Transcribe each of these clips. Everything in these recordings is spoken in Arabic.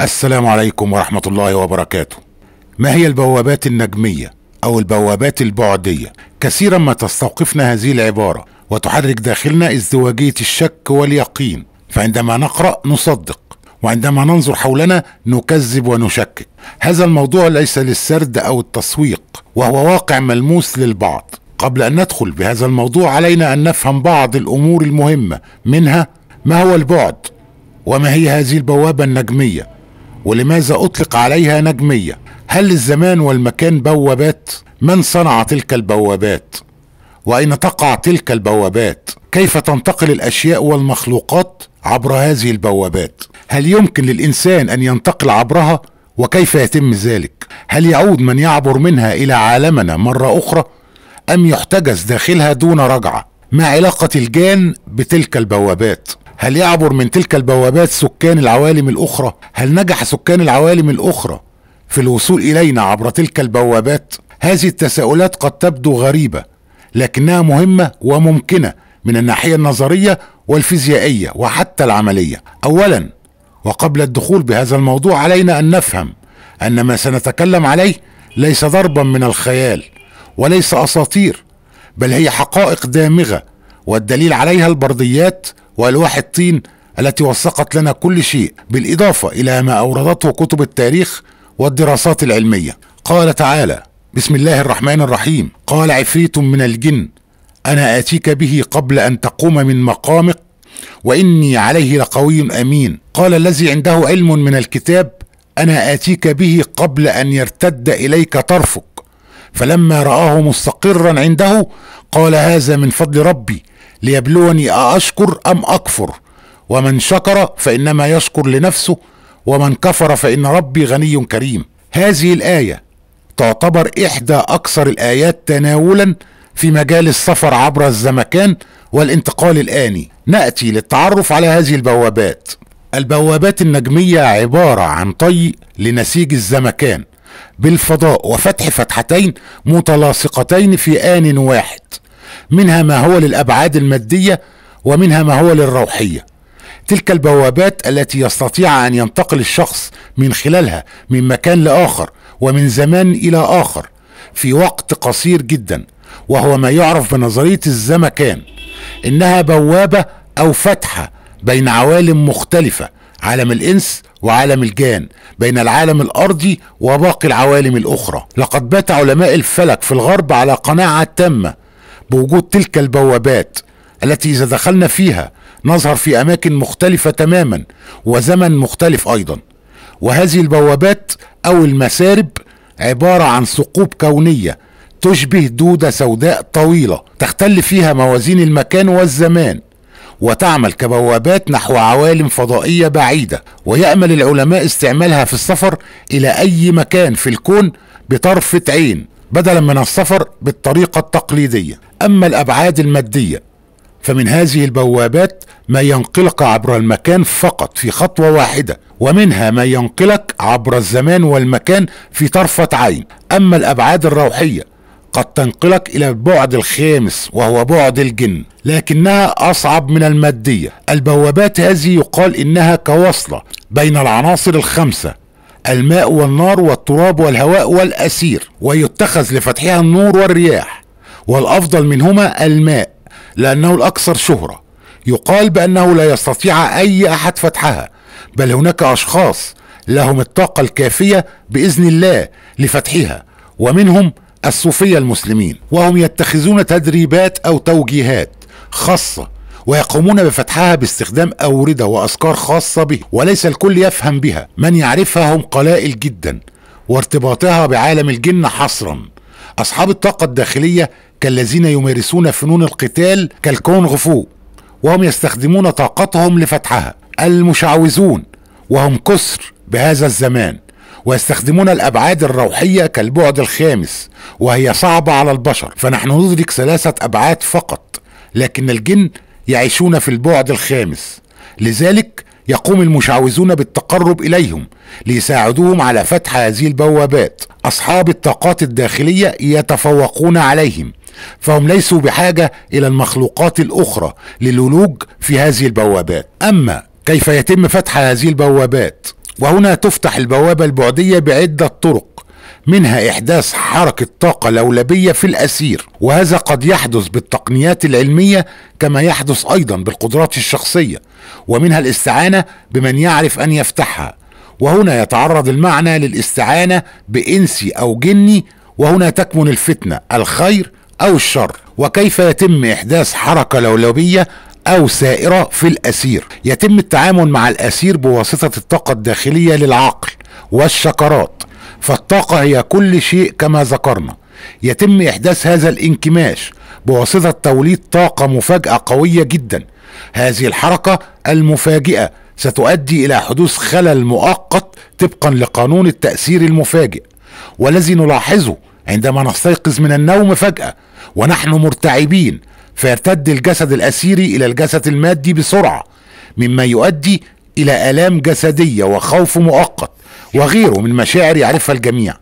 السلام عليكم ورحمة الله وبركاته. ما هي البوابات النجمية أو البوابات البعدية؟ كثيرا ما تستوقفنا هذه العبارة وتحرك داخلنا ازدواجية الشك واليقين، فعندما نقرأ نصدق، وعندما ننظر حولنا نكذب ونشكك. هذا الموضوع ليس للسرد أو التسويق، وهو واقع ملموس للبعض. قبل أن ندخل بهذا الموضوع علينا أن نفهم بعض الأمور المهمة، منها ما هو البعد؟ وما هي هذه البوابة النجمية؟ ولماذا أطلق عليها نجمية هل الزمان والمكان بوابات من صنع تلك البوابات وأين تقع تلك البوابات كيف تنتقل الأشياء والمخلوقات عبر هذه البوابات هل يمكن للإنسان أن ينتقل عبرها وكيف يتم ذلك هل يعود من يعبر منها إلى عالمنا مرة أخرى أم يحتجز داخلها دون رجعة ما علاقة الجان بتلك البوابات هل يعبر من تلك البوابات سكان العوالم الأخرى؟ هل نجح سكان العوالم الأخرى في الوصول إلينا عبر تلك البوابات؟ هذه التساؤلات قد تبدو غريبة لكنها مهمة وممكنة من الناحية النظرية والفيزيائية وحتى العملية. أولاً وقبل الدخول بهذا الموضوع علينا أن نفهم أن ما سنتكلم عليه ليس ضربا من الخيال وليس أساطير بل هي حقائق دامغة والدليل عليها البرديات والواح الطين التي وثقت لنا كل شيء بالاضافه الى ما اوردته كتب التاريخ والدراسات العلميه قال تعالى بسم الله الرحمن الرحيم قال عفريت من الجن انا اتيك به قبل ان تقوم من مقامك واني عليه لقوي امين قال الذي عنده علم من الكتاب انا اتيك به قبل ان يرتد اليك طرفك فلما راه مستقرا عنده قال هذا من فضل ربي ليبلوني أأشكر أم أكفر ومن شكر فإنما يشكر لنفسه ومن كفر فإن ربي غني كريم هذه الآية تعتبر إحدى أكثر الآيات تناولا في مجال السفر عبر الزمكان والانتقال الآني نأتي للتعرف على هذه البوابات البوابات النجمية عبارة عن طي لنسيج الزمكان بالفضاء وفتح فتحتين متلاصقتين في آن واحد منها ما هو للأبعاد المادية ومنها ما هو للروحية تلك البوابات التي يستطيع أن ينتقل الشخص من خلالها من مكان لآخر ومن زمان إلى آخر في وقت قصير جدا وهو ما يعرف بنظرية الزمكان إنها بوابة أو فتحة بين عوالم مختلفة عالم الإنس وعالم الجان بين العالم الأرضي وباقي العوالم الأخرى لقد بات علماء الفلك في الغرب على قناعة تامة بوجود تلك البوابات التي إذا دخلنا فيها نظهر في أماكن مختلفة تماما وزمن مختلف أيضا وهذه البوابات أو المسارب عبارة عن ثقوب كونية تشبه دودة سوداء طويلة تختل فيها موازين المكان والزمان وتعمل كبوابات نحو عوالم فضائية بعيدة ويأمل العلماء استعمالها في السفر إلى أي مكان في الكون بطرفة عين بدلا من السفر بالطريقة التقليدية أما الأبعاد المادية فمن هذه البوابات ما ينقلك عبر المكان فقط في خطوة واحدة ومنها ما ينقلك عبر الزمان والمكان في طرفة عين أما الأبعاد الروحية قد تنقلك إلى البعد الخامس وهو بعد الجن لكنها أصعب من المادية البوابات هذه يقال إنها كوصلة بين العناصر الخمسة الماء والنار والتراب والهواء والأسير ويتخذ لفتحها النور والرياح والأفضل منهما الماء لأنه الأكثر شهرة يقال بأنه لا يستطيع أي أحد فتحها بل هناك أشخاص لهم الطاقة الكافية بإذن الله لفتحها ومنهم الصوفية المسلمين وهم يتخذون تدريبات أو توجيهات خاصة ويقومون بفتحها باستخدام أوردة وأذكار خاصة به وليس الكل يفهم بها من يعرفها هم قلائل جدا وارتباطها بعالم الجن حصرا أصحاب الطاقة الداخلية كالذين يمارسون فنون القتال كالكونغ فو وهم يستخدمون طاقتهم لفتحها المشعوذون وهم كسر بهذا الزمان ويستخدمون الأبعاد الروحية كالبعد الخامس وهي صعبة على البشر فنحن ندرك ثلاثة أبعاد فقط لكن الجن يعيشون في البعد الخامس لذلك يقوم المشعوذون بالتقرب اليهم ليساعدوهم على فتح هذه البوابات اصحاب الطاقات الداخليه يتفوقون عليهم فهم ليسوا بحاجه الى المخلوقات الاخرى للولوج في هذه البوابات اما كيف يتم فتح هذه البوابات وهنا تفتح البوابه البعديه بعده طرق منها إحداث حركة طاقة لولبية في الأسير وهذا قد يحدث بالتقنيات العلمية كما يحدث أيضا بالقدرات الشخصية ومنها الاستعانة بمن يعرف أن يفتحها وهنا يتعرض المعنى للاستعانة بإنسي أو جني وهنا تكمن الفتنة الخير أو الشر وكيف يتم إحداث حركة لولبية أو سائرة في الأسير يتم التعامل مع الأسير بواسطة الطاقة الداخلية للعقل والشكرات فالطاقة هي كل شيء كما ذكرنا يتم إحداث هذا الانكماش بواسطة توليد طاقة مفاجأة قوية جدا هذه الحركة المفاجئة ستؤدي إلى حدوث خلل مؤقت طبقا لقانون التأثير المفاجئ والذي نلاحظه عندما نستيقظ من النوم فجأة ونحن مرتعبين فيرتد الجسد الأسيري إلى الجسد المادي بسرعة مما يؤدي إلى آلام جسدية وخوف مؤقت وغيره من مشاعر يعرفها الجميع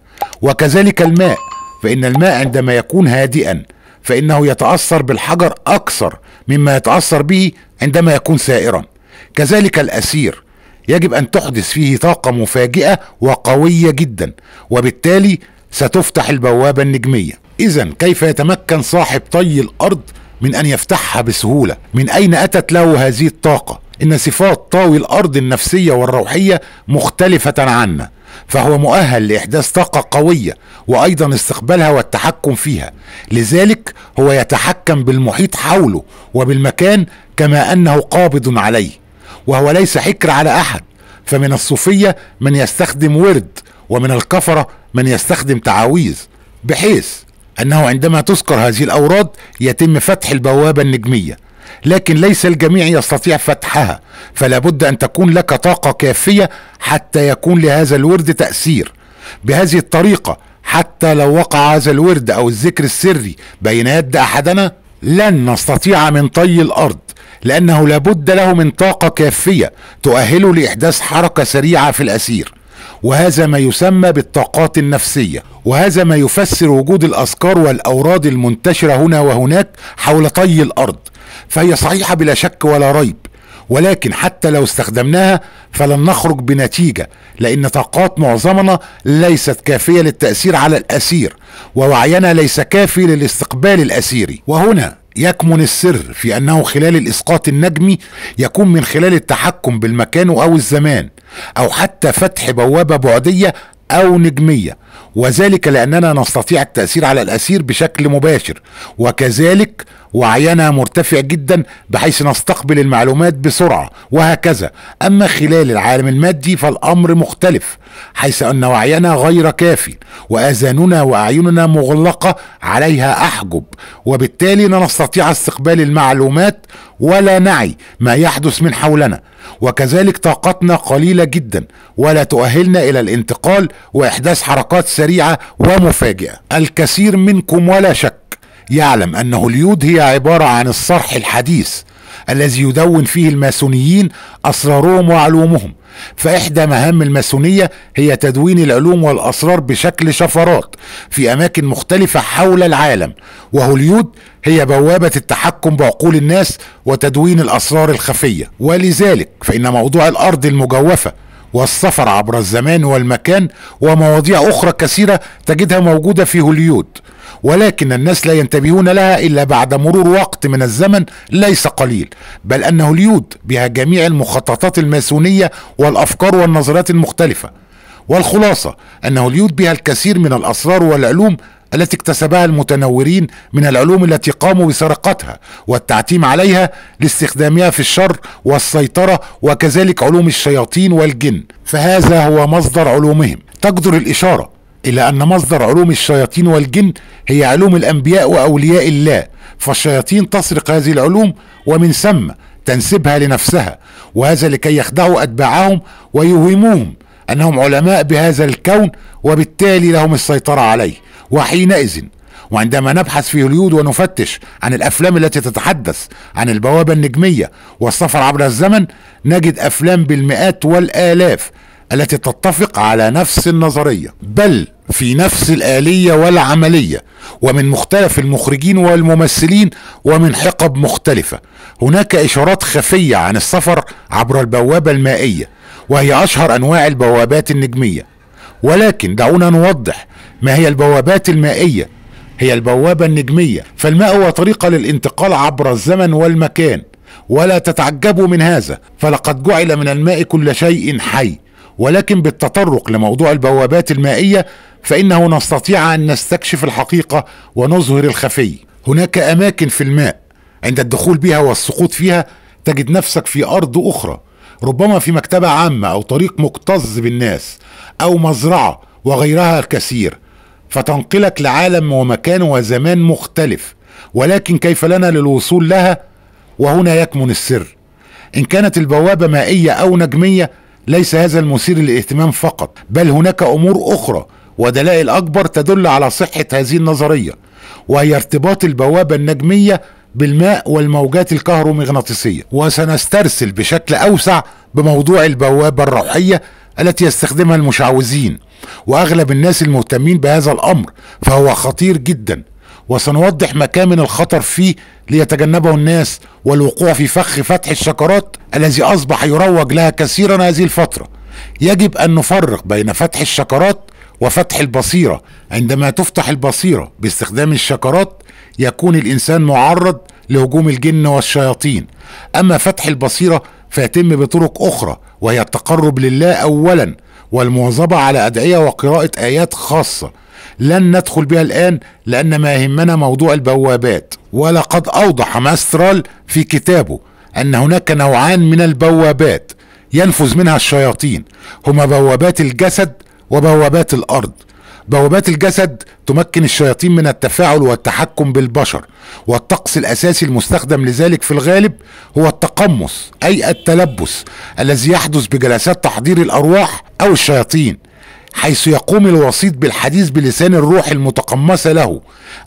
وكذلك الماء فإن الماء عندما يكون هادئا فإنه يتأثر بالحجر أكثر مما يتأثر به عندما يكون سائرا كذلك الأسير يجب أن تحدث فيه طاقة مفاجئة وقوية جدا وبالتالي ستفتح البوابة النجمية إذا كيف يتمكن صاحب طي الأرض من أن يفتحها بسهولة من أين أتت له هذه الطاقة إن صفات طاوي الأرض النفسية والروحية مختلفة عنا فهو مؤهل لإحداث طاقة قوية وأيضا استقبالها والتحكم فيها لذلك هو يتحكم بالمحيط حوله وبالمكان كما أنه قابض عليه وهو ليس حكر على أحد فمن الصوفية من يستخدم ورد ومن الكفرة من يستخدم تعاويذ بحيث أنه عندما تسكر هذه الأوراد يتم فتح البوابة النجمية لكن ليس الجميع يستطيع فتحها فلا بد أن تكون لك طاقة كافية حتى يكون لهذا الورد تأثير بهذه الطريقة حتى لو وقع هذا الورد أو الذكر السري بين يد أحدنا لن نستطيع من طي الأرض لأنه لابد له من طاقة كافية تؤهله لإحداث حركة سريعة في الأسير وهذا ما يسمى بالطاقات النفسيه وهذا ما يفسر وجود الأذكار والأوراد المنتشرة هنا وهناك حول طي الأرض فهي صحيحة بلا شك ولا ريب ولكن حتى لو استخدمناها فلن نخرج بنتيجة لأن طاقات معظمنا ليست كافية للتأثير على الأسير ووعينا ليس كافي للاستقبال الأسيري وهنا يكمن السر في أنه خلال الإسقاط النجمي يكون من خلال التحكم بالمكان أو الزمان أو حتى فتح بوابة بعدية أو نجمية وذلك لأننا نستطيع التأثير على الأسير بشكل مباشر وكذلك وعينا مرتفع جدا بحيث نستقبل المعلومات بسرعة وهكذا أما خلال العالم المادي فالأمر مختلف حيث ان وعينا غير كافي واذاننا واعيننا مغلقه عليها احجب وبالتالي لا نستطيع استقبال المعلومات ولا نعي ما يحدث من حولنا وكذلك طاقتنا قليله جدا ولا تؤهلنا الى الانتقال واحداث حركات سريعه ومفاجئه الكثير منكم ولا شك يعلم ان هوليود هي عباره عن الصرح الحديث الذي يدون فيه الماسونيين أسرارهم وعلومهم فإحدى مهام الماسونية هي تدوين العلوم والأسرار بشكل شفرات في أماكن مختلفة حول العالم وهوليود هي بوابة التحكم بعقول الناس وتدوين الأسرار الخفية ولذلك فإن موضوع الأرض المجوفة والسفر عبر الزمان والمكان ومواضيع أخرى كثيرة تجدها موجودة في هوليود ولكن الناس لا ينتبهون لها إلا بعد مرور وقت من الزمن ليس قليل بل أن هوليود بها جميع المخططات الماسونية والأفكار والنظريات المختلفة والخلاصة أن هوليود بها الكثير من الأسرار والعلوم التي اكتسبها المتنورين من العلوم التي قاموا بسرقتها والتعتيم عليها لاستخدامها في الشر والسيطرة وكذلك علوم الشياطين والجن فهذا هو مصدر علومهم تقدر الإشارة إلى أن مصدر علوم الشياطين والجن هي علوم الأنبياء وأولياء الله فالشياطين تسرق هذه العلوم ومن ثم تنسبها لنفسها وهذا لكي يخدعوا أتباعهم ويوهموهم أنهم علماء بهذا الكون وبالتالي لهم السيطرة عليه وحينئذ وعندما نبحث في هوليود ونفتش عن الافلام التي تتحدث عن البوابه النجميه والسفر عبر الزمن نجد افلام بالمئات والالاف التي تتفق على نفس النظريه بل في نفس الاليه والعمليه ومن مختلف المخرجين والممثلين ومن حقب مختلفه هناك اشارات خفيه عن السفر عبر البوابه المائيه وهي اشهر انواع البوابات النجميه ولكن دعونا نوضح ما هي البوابات المائية هي البوابة النجمية فالماء هو طريقة للانتقال عبر الزمن والمكان ولا تتعجبوا من هذا فلقد جعل من الماء كل شيء حي ولكن بالتطرق لموضوع البوابات المائية فإنه نستطيع أن نستكشف الحقيقة ونظهر الخفي هناك أماكن في الماء عند الدخول بها والسقوط فيها تجد نفسك في أرض أخرى ربما في مكتبة عامة أو طريق مكتظ بالناس أو مزرعة وغيرها الكثير فتنقلك لعالم ومكان وزمان مختلف ولكن كيف لنا للوصول لها وهنا يكمن السر ان كانت البوابه مائيه او نجميه ليس هذا المثير للاهتمام فقط بل هناك امور اخرى ودلائل اكبر تدل على صحه هذه النظريه وهي ارتباط البوابه النجميه بالماء والموجات الكهرومغناطيسيه وسنسترسل بشكل اوسع بموضوع البوابه الروحيه التي يستخدمها المشعوذين واغلب الناس المهتمين بهذا الامر فهو خطير جدا وسنوضح مكامن الخطر فيه ليتجنبه الناس والوقوع في فخ فتح الشكرات الذي اصبح يروج لها كثيرا هذه الفتره يجب ان نفرق بين فتح الشكرات وفتح البصيره عندما تفتح البصيره باستخدام الشكرات يكون الانسان معرض لهجوم الجن والشياطين اما فتح البصيره فيتم بطرق اخرى وهي التقرب لله اولا والمواظبة على أدعية وقراءة آيات خاصة لن ندخل بها الآن لأن ما يهمنا موضوع البوابات ولقد أوضح ماسترال في كتابه أن هناك نوعان من البوابات ينفذ منها الشياطين هما بوابات الجسد وبوابات الأرض بوابات الجسد تمكن الشياطين من التفاعل والتحكم بالبشر والطقس الأساسي المستخدم لذلك في الغالب هو التقمص أي التلبس الذي يحدث بجلسات تحضير الأرواح أو الشياطين حيث يقوم الوسيط بالحديث بلسان الروح المتقمصة له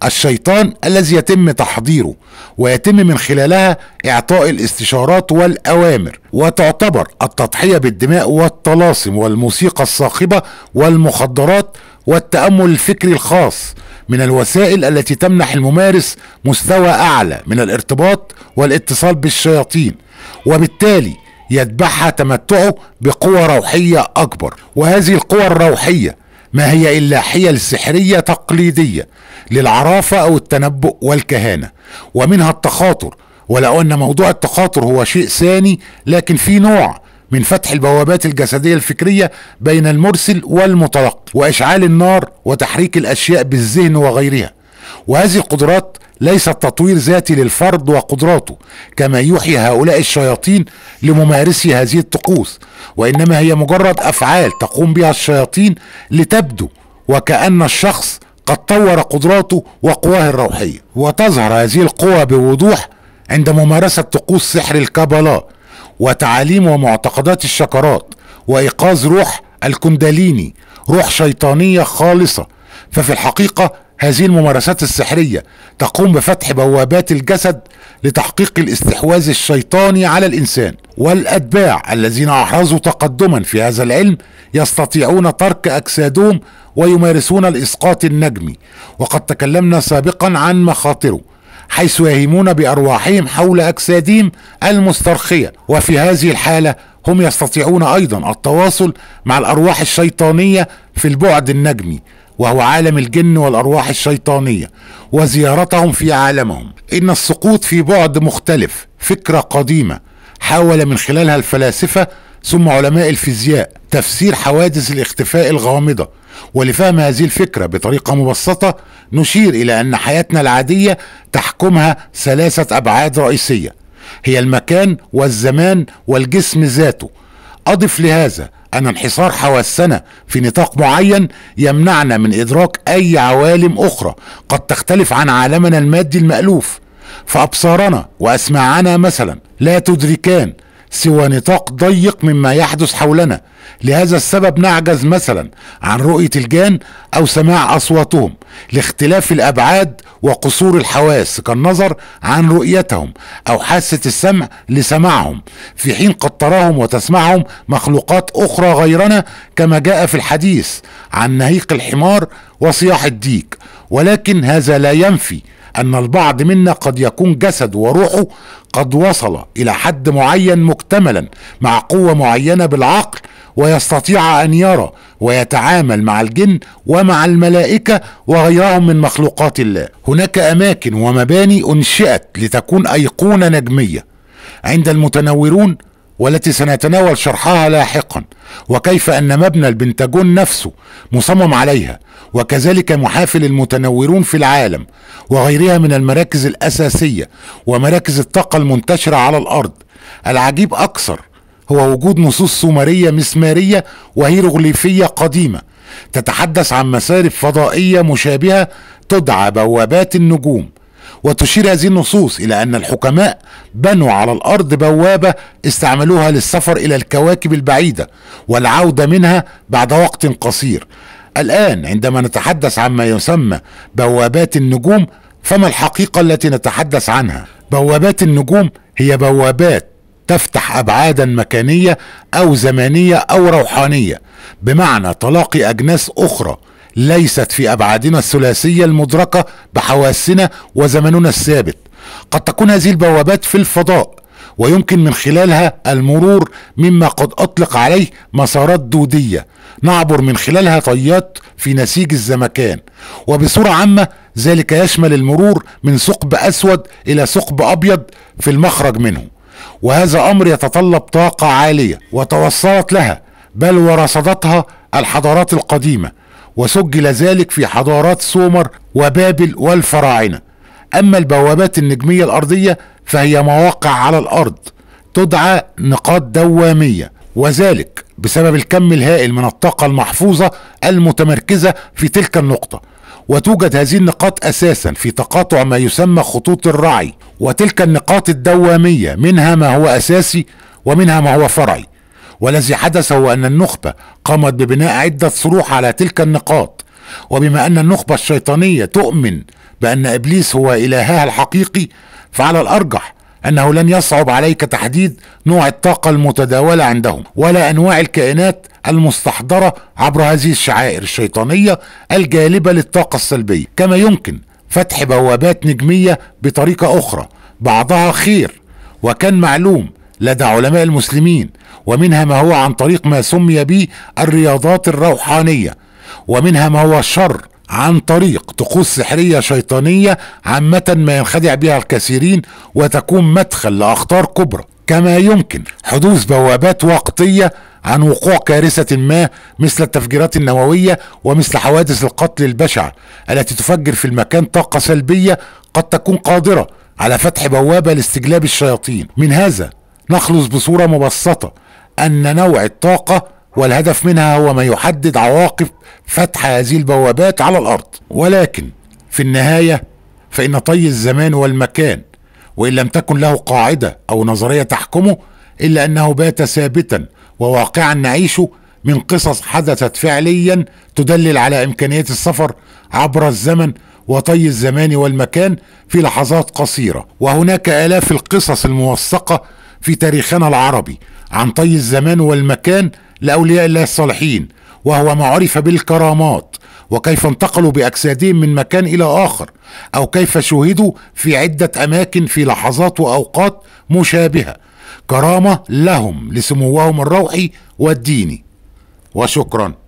الشيطان الذي يتم تحضيره ويتم من خلالها إعطاء الاستشارات والأوامر وتعتبر التضحية بالدماء والطلاسم والموسيقى الصاخبة والمخدرات والتأمل الفكري الخاص من الوسائل التي تمنح الممارس مستوى أعلى من الارتباط والاتصال بالشياطين وبالتالي يتبعها تمتعه بقوى روحية أكبر وهذه القوى الروحية ما هي إلا حيل سحرية تقليدية للعرافة أو التنبؤ والكهانة ومنها التخاطر ولو أن موضوع التخاطر هو شيء ثاني لكن في نوع من فتح البوابات الجسدية الفكرية بين المرسل والمتلقي وإشعال النار وتحريك الأشياء بالذهن وغيرها وهذه القدرات ليس تطوير ذاتي للفرد وقدراته كما يوحي هؤلاء الشياطين لممارسي هذه الطقوس وانما هي مجرد افعال تقوم بها الشياطين لتبدو وكان الشخص قد طور قدراته وقواه الروحيه وتظهر هذه القوى بوضوح عند ممارسه طقوس سحر الكابالا وتعاليم ومعتقدات الشكرات وايقاظ روح الكنداليني روح شيطانيه خالصه ففي الحقيقه هذه الممارسات السحرية تقوم بفتح بوابات الجسد لتحقيق الاستحواذ الشيطاني على الإنسان والأتباع الذين أحرزوا تقدما في هذا العلم يستطيعون ترك أجسادهم ويمارسون الإسقاط النجمي وقد تكلمنا سابقا عن مخاطره حيث يهيمون بأرواحهم حول أجسادهم المسترخية وفي هذه الحالة هم يستطيعون أيضا التواصل مع الأرواح الشيطانية في البعد النجمي وهو عالم الجن والأرواح الشيطانية وزيارتهم في عالمهم إن السقوط في بعد مختلف فكرة قديمة حاول من خلالها الفلاسفة ثم علماء الفيزياء تفسير حوادث الاختفاء الغامضة ولفهم هذه الفكرة بطريقة مبسطة نشير إلى أن حياتنا العادية تحكمها ثلاثة أبعاد رئيسية هي المكان والزمان والجسم ذاته أضف لهذا أن انحصار حواسنا في نطاق معين يمنعنا من إدراك أي عوالم أخرى قد تختلف عن عالمنا المادي المألوف فأبصارنا وأسماعنا مثلا لا تدركان سوى نطاق ضيق مما يحدث حولنا لهذا السبب نعجز مثلا عن رؤية الجان أو سماع أصواتهم لاختلاف الأبعاد وقصور الحواس كالنظر عن رؤيتهم أو حاسة السمع لسماعهم في حين قد تراهم وتسمعهم مخلوقات أخرى غيرنا كما جاء في الحديث عن نهيق الحمار وصياح الديك ولكن هذا لا ينفي أن البعض منا قد يكون جسد وروحه قد وصل إلى حد معين مكتملا مع قوة معينة بالعقل ويستطيع أن يرى ويتعامل مع الجن ومع الملائكة وغيرهم من مخلوقات الله هناك أماكن ومباني أنشئت لتكون أيقونة نجمية عند المتنورون والتي سنتناول شرحها لاحقا وكيف أن مبنى البنتاجون نفسه مصمم عليها وكذلك محافل المتنورون في العالم وغيرها من المراكز الأساسية ومراكز الطاقة المنتشرة على الأرض العجيب أكثر هو وجود نصوص سومرية مسمارية وهيروغليفية قديمة تتحدث عن مسارب فضائية مشابهة تدعى بوابات النجوم وتشير هذه النصوص إلى أن الحكماء بنوا على الأرض بوابة استعملوها للسفر إلى الكواكب البعيدة والعودة منها بعد وقت قصير الآن عندما نتحدث عما يسمى بوابات النجوم فما الحقيقة التي نتحدث عنها؟ بوابات النجوم هي بوابات تفتح أبعادا مكانية أو زمانية أو روحانية بمعنى تلاقي أجناس أخرى ليست في أبعادنا الثلاثية المدركة بحواسنا وزمننا الثابت قد تكون هذه البوابات في الفضاء ويمكن من خلالها المرور مما قد أطلق عليه مسارات دودية نعبر من خلالها طيات في نسيج الزمكان وبصورة عامة ذلك يشمل المرور من ثقب أسود إلى ثقب أبيض في المخرج منه وهذا أمر يتطلب طاقة عالية وتوصلت لها بل ورصدتها الحضارات القديمة وسجل ذلك في حضارات سومر وبابل والفراعنة أما البوابات النجمية الأرضية فهي مواقع على الأرض تدعى نقاط دوامية وذلك بسبب الكم الهائل من الطاقة المحفوظة المتمركزة في تلك النقطة وتوجد هذه النقاط أساسا في تقاطع ما يسمى خطوط الرعي وتلك النقاط الدوامية منها ما هو أساسي ومنها ما هو فرعي والذي حدث هو أن النخبة قامت ببناء عدة صروح على تلك النقاط وبما أن النخبة الشيطانية تؤمن بأن إبليس هو إلهها الحقيقي فعلى الأرجح أنه لن يصعب عليك تحديد نوع الطاقة المتداولة عندهم ولا أنواع الكائنات المستحضرة عبر هذه الشعائر الشيطانية الجالبة للطاقة السلبية كما يمكن فتح بوابات نجمية بطريقة أخرى بعضها خير وكان معلوم لدى علماء المسلمين ومنها ما هو عن طريق ما سمي به الرياضات الروحانية ومنها ما هو شر عن طريق طقوس سحرية شيطانية عامة ما ينخدع بها الكثيرين وتكون مدخل لأخطار كبرى كما يمكن حدوث بوابات وقتية عن وقوع كارثة ما مثل التفجيرات النووية ومثل حوادث القتل البشع التي تفجر في المكان طاقة سلبية قد تكون قادرة على فتح بوابة لاستجلاب الشياطين من هذا نخلص بصورة مبسطة أن نوع الطاقة والهدف منها هو ما يحدد عواقب فتح هذه البوابات على الارض ولكن في النهايه فان طي الزمان والمكان وان لم تكن له قاعده او نظريه تحكمه الا انه بات ثابتا وواقعا نعيشه من قصص حدثت فعليا تدلل على امكانيه السفر عبر الزمن وطي الزمان والمكان في لحظات قصيره وهناك الاف القصص الموثقه في تاريخنا العربي عن طي الزمان والمكان لأولياء الله الصالحين وهو ما عرف بالكرامات وكيف انتقلوا باجسادهم من مكان الى اخر او كيف شهدوا في عده اماكن في لحظات واوقات مشابهه كرامه لهم لسموهم الروحي والديني وشكرا